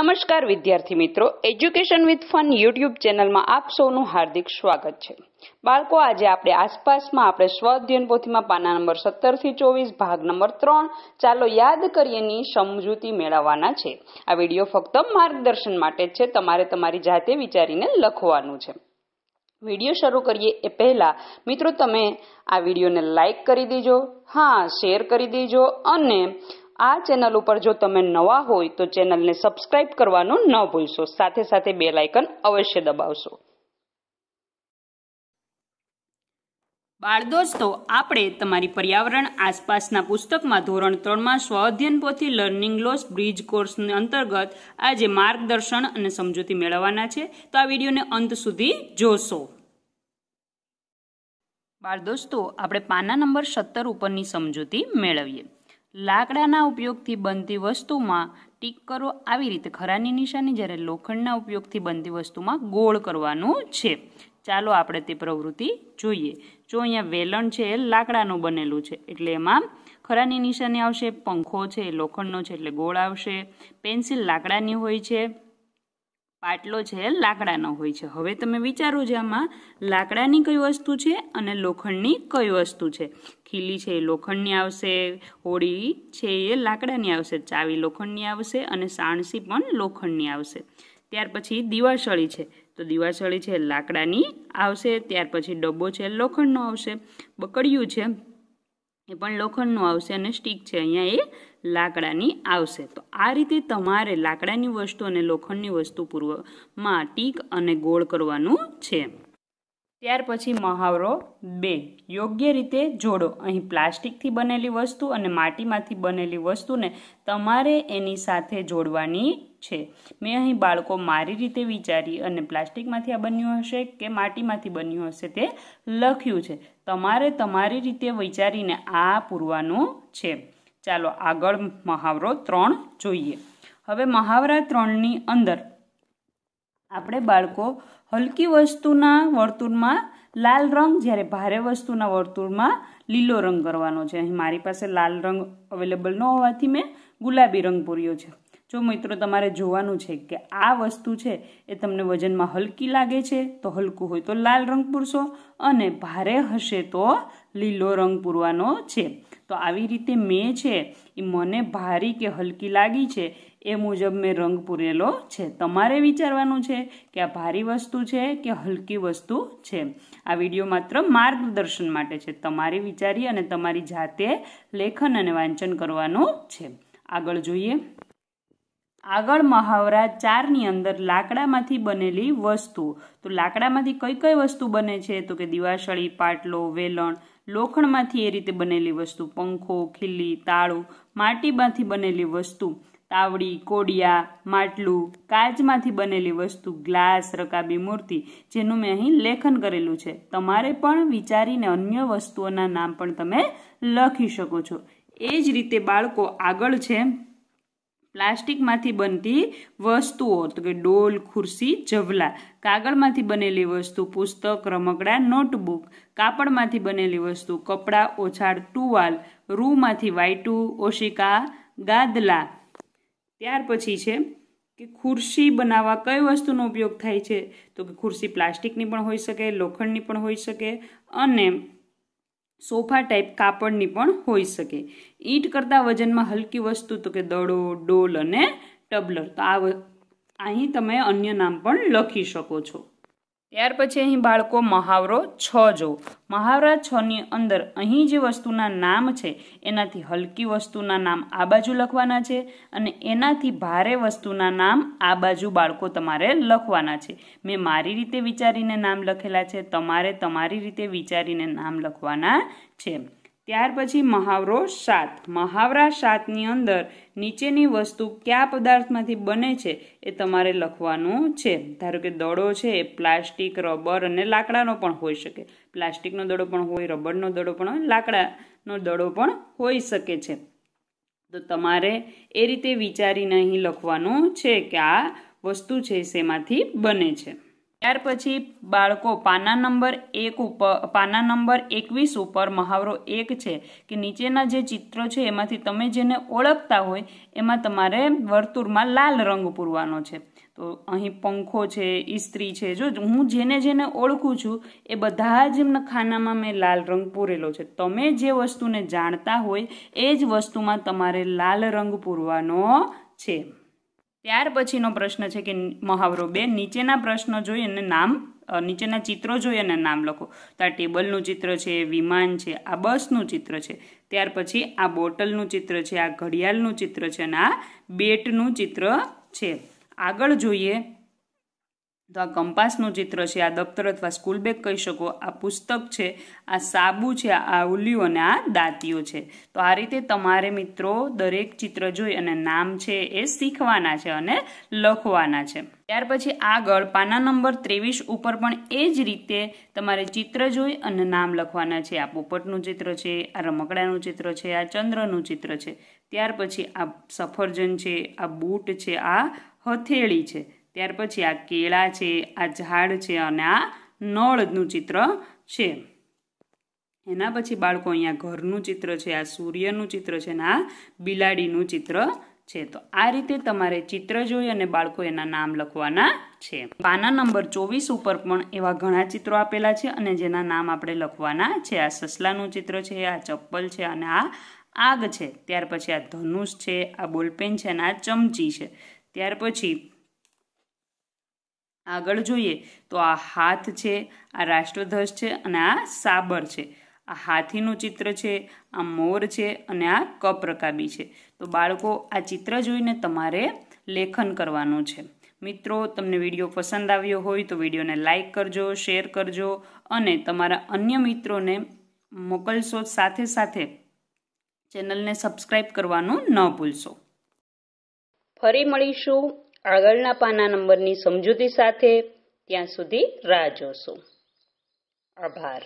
નમસ્કાર વિદ્યાર્થી મિત્રો એજ્યુકેશન વિથ ફન યુટ્યુબ ચેનલમાં આપ સૌનું હાર્દિક સ્વાગત છે બાળકો આજે આપણે આસપાસમાં આપણે સ્વઅધ્યયન પોથીમાં પાના નંબર સત્તરથી ચોવીસ ભાગ નંબર ત્રણ ચાલો યાદ કરીએની સમજૂતી મેળવવાના છે આ વિડીયો ફક્ત માર્ગદર્શન માટે છે તમારે તમારી જાતે વિચારીને લખવાનું છે વિડીયો શરૂ કરીએ એ પહેલા મિત્રો તમે આ વિડીયોને લાઇક કરી દેજો હા શેર કરી દેજો અને આ ચેનલ ઉપર જો તમે નવા હોય તો ચેનલને સબસ્ક્રાઇબ કરવાનું ન ભૂલશો સાથે સાથે બે લાઇકન અવશ્ય દબાવશો બાળ દોસ્તો આપણે તમારી પર્યાવરણ આસપાસના પુસ્તકમાં ધોરણ ત્રણમાં સ્વઅધ્યયન પોથી લર્નિંગ લોસ બ્રિજ કોર્સ અંતર્ગત આજે માર્ગદર્શન અને સમજૂતી મેળવવાના છે તો આ વિડીયોને અંત સુધી જોશો બાળ દોસ્તો આપણે પાના નંબર સત્તર ઉપરની સમજૂતી મેળવીએ લાકડાના ઉપયોગથી બનતી વસ્તુમાં ટીક કરો આવી રીતે ખરાની નિશાની જ્યારે લોખંડના ઉપયોગથી બનતી વસ્તુમાં ગોળ કરવાનું છે ચાલો આપણે તે પ્રવૃત્તિ જોઈએ જો અહીંયા વેલણ છે એ લાકડાનું બનેલું છે એટલે એમાં ખરાની નિશાની આવશે પંખો છે એ લોખંડનો છે એટલે ગોળ આવશે પેન્સિલ લાકડાની હોય છે પાટલો છે લાકડાનો હોય છે હવે તમે વિચારો જે આમાં લાકડાની કઈ વસ્તુ છે અને લોખંડની કઈ વસ્તુ છે ખીલી છે એ લોખંડની આવશે હોળી છે એ લાકડાની આવશે ચાવી લોખંડની આવશે અને સાણસી પણ લોખંડની આવશે ત્યાર પછી દિવાસળી છે તો દિવાસળી છે લાકડાની આવશે ત્યાર પછી ડબ્બો છે લોખંડનો આવશે બકડિયું છે એ પણ લોખંડનું આવશે અને સ્ટીક છે અહીંયા એ લાકડાની આવશે તો આ રીતે તમારે લાકડાની વસ્તુ અને લોખંડની વસ્તુ પૂર્વમાં ટીક અને ગોળ કરવાનું છે ત્યાર પછી મહાવરો બે યોગ્ય રીતે જોડો અહીં પ્લાસ્ટિકથી બનેલી વસ્તુ અને માટીમાંથી બનેલી વસ્તુને તમારે એની સાથે જોડવાની છે મેં અહીં બાળકો મારી રીતે વિચારી અને પ્લાસ્ટિકમાંથી આ બન્યું હશે કે માટીમાંથી બન્યું હશે તે લખ્યું છે તમારે તમારી રીતે વિચારીને આ પૂરવાનું છે ચાલો આગળ મહાવરો ત્રણ જોઈએ હવે મહાવરા ત્રણની અંદર આપણે બાળકો હલકી વસ્તુના વર્તુળમાં લાલ રંગ જ્યારે ભારે વસ્તુના વર્તુળમાં લીલો રંગ કરવાનો છે અહીં મારી પાસે લાલ રંગ અવેલેબલ ન હોવાથી મેં ગુલાબી રંગ પૂર્યો છે જો મિત્રો તમારે જોવાનું છે કે આ વસ્તુ છે એ તમને વજનમાં હલકી લાગે છે તો હલકું હોય તો લાલ રંગ પૂરશો અને ભારે હશે તો લીલો રંગ પૂરવાનો છે તો આવી રીતે મેં છે એ મને ભારી કે હલકી લાગી છે એ મુજબ મેં રંગ પૂરેલો છે તમારે વિચારવાનું છે કે આ ભારી વસ્તુ છે કે હલકી વસ્તુ છે આ વિડીયો માત્ર માર્ગદર્શન માટે છે તમારે વિચારી અને તમારી જાતે લેખન અને વાંચન કરવાનું છે આગળ જોઈએ આગળ મહાવરા ચારની અંદર લાકડામાંથી બનેલી વસ્તુ તો લાકડામાંથી કઈ કઈ વસ્તુ બને છે તો કે દિવાસળી પાટલો વેલણ લોખંડમાંથી એ રીતે બનેલી વસ્તુ પંખો ખીલી તાળું માટીમાંથી બનેલી વસ્તુ તાવડી કોડિયા માટલું કાચમાંથી બનેલી વસ્તુ ગ્લાસ રકાબી મૂર્તિ જેનું મેં અહીં લેખન કરેલું છે તમારે પણ વિચારીને અન્ય વસ્તુઓના નામ પણ તમે લખી શકો છો એ જ રીતે બાળકો આગળ છે પ્લાસ્ટિકમાંથી બનતી વસ્તુઓ તો કે ડોલ ખુરશી જવલા કાગળમાંથી બનેલી વસ્તુ પુસ્તક રમકડા નોટબુક કાપડમાંથી બનેલી વસ્તુ કપડાં ઓછાળ ટુવાલ રૂમાંથી વાઇટુ ઓશિકા ગાદલા ત્યાર પછી છે કે ખુરશી બનાવવા કઈ વસ્તુનો ઉપયોગ થાય છે તો કે ખુરશી પ્લાસ્ટિકની પણ હોઈ શકે લોખંડની પણ હોઈ શકે અને સોફા ટાઈપ કાપડની પણ હોઈ શકે ઈંટ કરતાં વજનમાં હલકી વસ્તુ તો કે દડો ડોલ અને ટબલર તો આ અહીં તમે અન્ય નામ પણ લખી શકો છો ત્યાર પછી અહીં બાળકો મહાવરો છ જો મહાવરા છની અંદર અહીં જે વસ્તુના નામ છે એનાથી હલકી વસ્તુના નામ આ બાજુ લખવાના છે અને એનાથી ભારે વસ્તુના નામ આ બાજુ બાળકો તમારે લખવાના છે મેં મારી રીતે વિચારીને નામ લખેલા છે તમારે તમારી રીતે વિચારીને નામ લખવાના છે ત્યાર પછી મહાવરો સાત મહાવરા સાતની અંદર નીચેની વસ્તુ કયા પદાર્થમાંથી બને છે એ તમારે લખવાનું છે ધારો કે દડો છે એ પ્લાસ્ટિક રબર અને લાકડાનો પણ હોઈ શકે પ્લાસ્ટિકનો દડો પણ હોય રબરનો દડો પણ હોય લાકડાનો દડો પણ હોઈ શકે છે તો તમારે એ રીતે વિચારીને અહીં લખવાનું છે કે આ વસ્તુ છે શેમાંથી બને છે ત્યાર પછી બાળકો પાના નંબર એક ઉપર પાના નંબર એકવીસ ઉપર મહાવરો એક છે કે નીચેના જે ચિત્રો છે એમાંથી તમે જેને ઓળખતા હોય એમાં તમારે વર્તુળમાં લાલ રંગ પૂરવાનો છે તો અહીં પંખો છે ઇસ્ત્રી છે જો હું જેને જેને ઓળખું છું એ બધા જ ખાનામાં મેં લાલ રંગ પૂરેલો છે તમે જે વસ્તુને જાણતા હોય એ જ વસ્તુમાં તમારે લાલ રંગ પૂરવાનો છે ત્યાર પછીનો પ્રશ્ન છે કે મહાવરો બે નીચેના પ્રશ્નો જોઈ અને નામ નીચેના ચિત્રો જોઈ અને નામ લખો તો આ ટેબલનું ચિત્ર છે વિમાન છે આ બસનું ચિત્ર છે ત્યાર પછી આ બોટલનું ચિત્ર છે આ ઘડિયાળનું ચિત્ર છે અને આ બેટનું ચિત્ર છે આગળ જોઈએ તો આ કંપાસનું ચિત્ર છે આ દફતર અથવા સ્કૂલ બેગ કહી શકો આ પુસ્તક છે આ સાબુ છે આ ઉલ્લીઓ અને આ દાંતીઓ છે તો આ રીતે તમારે મિત્રો દરેક ચિત્ર જોઈ અને નામ છે એ શીખવાના છે અને લખવાના છે ત્યાર પછી આગળ પાના નંબર ત્રેવીસ ઉપર પણ એ જ રીતે તમારે ચિત્ર જોઈ અને નામ લખવાના છે આ પોપટનું ચિત્ર છે આ રમકડાનું ચિત્ર છે આ ચંદ્રનું ચિત્ર છે ત્યાર પછી આ સફરજન છે આ બૂટ છે આ હથેળી છે ત્યાર પછી આ કેળા છે આ ઝાડ છે અને આ નળનું ચિત્ર છે એના પછી બાળકો અહીંયા ઘરનું ચિત્ર છે આ સૂર્યનું ચિત્ર છે અને આ બિલાડીનું ચિત્ર છે તો આ રીતે તમારે ચિત્ર જોઈ અને બાળકો એના નામ લખવાના છે પાના નંબર ચોવીસ ઉપર પણ એવા ઘણા ચિત્રો આપેલા છે અને જેના નામ આપણે લખવાના છે આ સસલાનું ચિત્ર છે આ ચપ્પલ છે અને આ આગ છે ત્યાર પછી આ ધનુષ છે આ બોલપેન છે અને આ ચમચી છે ત્યાર પછી આગળ જોઈએ તો આ હાથ છે આ રાષ્ટ્રધ્વજ છે અને આ સાબર છે આ હાથીનું ચિત્ર છે આ મોર છે અને આ કપ્રકાબી છે તો બાળકો આ ચિત્ર જોઈને તમારે લેખન કરવાનું છે મિત્રો તમને વિડીયો પસંદ આવ્યો હોય તો વિડીયોને લાઇક કરજો શેર કરજો અને તમારા અન્ય મિત્રોને મોકલશો સાથે સાથે ચેનલને સબસ્ક્રાઈબ કરવાનું ન ભૂલશો ફરી મળીશું આગળના પાના નંબરની સમજૂતી સાથે ત્યાં સુધી રાહ જોશું આભાર